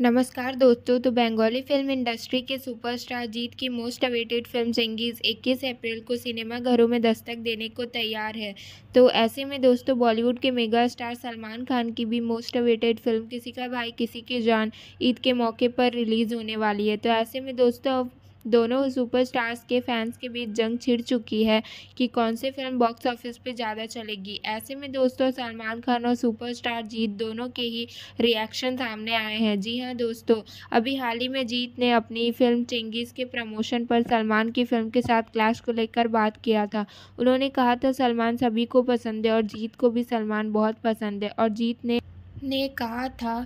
नमस्कार दोस्तों तो बंगाली फिल्म इंडस्ट्री के सुपरस्टार जीत की मोस्ट अवेटेड फिल्म चंगीज़ 21 अप्रैल को सिनेमा घरों में दस्तक देने को तैयार है तो ऐसे में दोस्तों बॉलीवुड के मेगा स्टार सलमान खान की भी मोस्ट अवेटेड फिल्म किसी का भाई किसी की जान ईद के मौके पर रिलीज़ होने वाली है तो ऐसे में दोस्तों अब दोनों सुपरस्टार्स के फैंस के बीच जंग छिड़ चुकी है कि कौन सी फिल्म बॉक्स ऑफिस पर ज़्यादा चलेगी ऐसे में दोस्तों सलमान खान और सुपरस्टार जीत दोनों के ही रिएक्शन सामने आए हैं जी हाँ दोस्तों अभी हाल ही में जीत ने अपनी फिल्म चेंगिस के प्रमोशन पर सलमान की फिल्म के साथ क्लैश को लेकर बात किया था उन्होंने कहा था तो सलमान सभी को पसंद है और जीत को भी सलमान बहुत पसंद है और जीत ने ने कहा था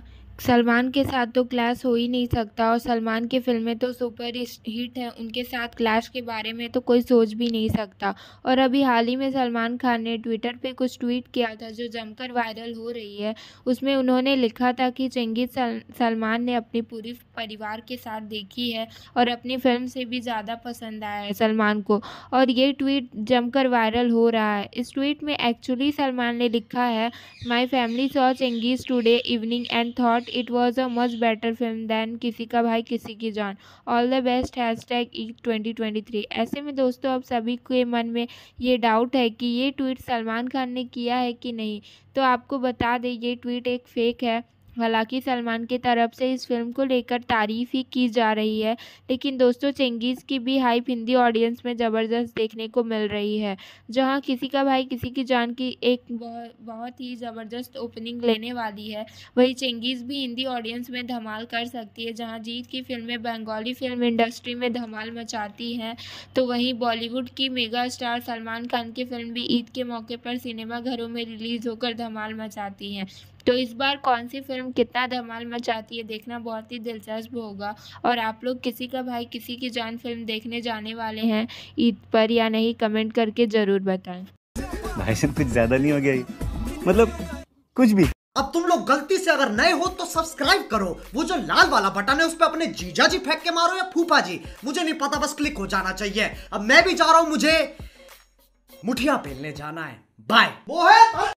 सलमान के साथ तो क्लैश हो ही नहीं सकता और सलमान की फ़िल्में तो सुपर हिट हैं उनके साथ क्लैश के बारे में तो कोई सोच भी नहीं सकता और अभी हाल ही में सलमान खान ने ट्विटर पे कुछ ट्वीट किया था जो जमकर वायरल हो रही है उसमें उन्होंने लिखा था कि चंगीज सलमान ने अपनी पूरी परिवार के साथ देखी है और अपनी फिल्म से भी ज़्यादा पसंद आया है सलमान को और ये ट्वीट जमकर वायरल हो रहा है इस ट्वीट में एक्चुअली सलमान ने लिखा है my family saw Chengiz today evening and thought but it was a much better film than Kisi Ka Bhai Kisi Ki Jaan all the best hashtag E twenty twenty three ऐसे में दोस्तों अब सभी के मन में ये डाउट है कि ये ट्वीट सलमान खान ने किया है कि नहीं तो आपको बता दें ये ट्वीट एक फेक है हालांकि सलमान की तरफ से इस फिल्म को लेकर तारीफ ही की जा रही है लेकिन दोस्तों चेंगीज़ की भी हाइप हिंदी ऑडियंस में ज़बरदस्त देखने को मिल रही है जहां किसी का भाई किसी की जान की एक बहुत ही ज़बरदस्त ओपनिंग लेने वाली है वही चेंगीज़ भी हिंदी ऑडियंस में धमाल कर सकती है जहाँ जीत की फिल्में बंगाली फिल्म इंडस्ट्री में धमाल मचाती हैं तो वहीं बॉलीवुड की मेगा स्टार सलमान खान की फिल्म भी ईद के मौके पर सिनेमाघरों में रिलीज़ होकर धमाल मचाती हैं तो इस बार कौन सी फिल्म फिल्म कितना धमाल मचाती है देखना बहुत ही दिलचस्प होगा और आप लोग किसी का भाई किसी की जान फिल्म देखने जाने वाले हैं ईद पर या नहीं कमेंट करके ज़रूर बताएं भाई सब कुछ ज़्यादा नहीं हो गया मतलब कुछ भी अब तुम लोग गलती से अगर नए हो तो सब्सक्राइब करो वो जो लाल वाला बटन है उस पर अपने जीजा जी फेंक के मारो या फूफा जी मुझे नहीं पता बस क्लिक हो जाना चाहिए अब मैं भी जा रहा हूं मुझे मुठिया पहनने जाना है बाय मोहित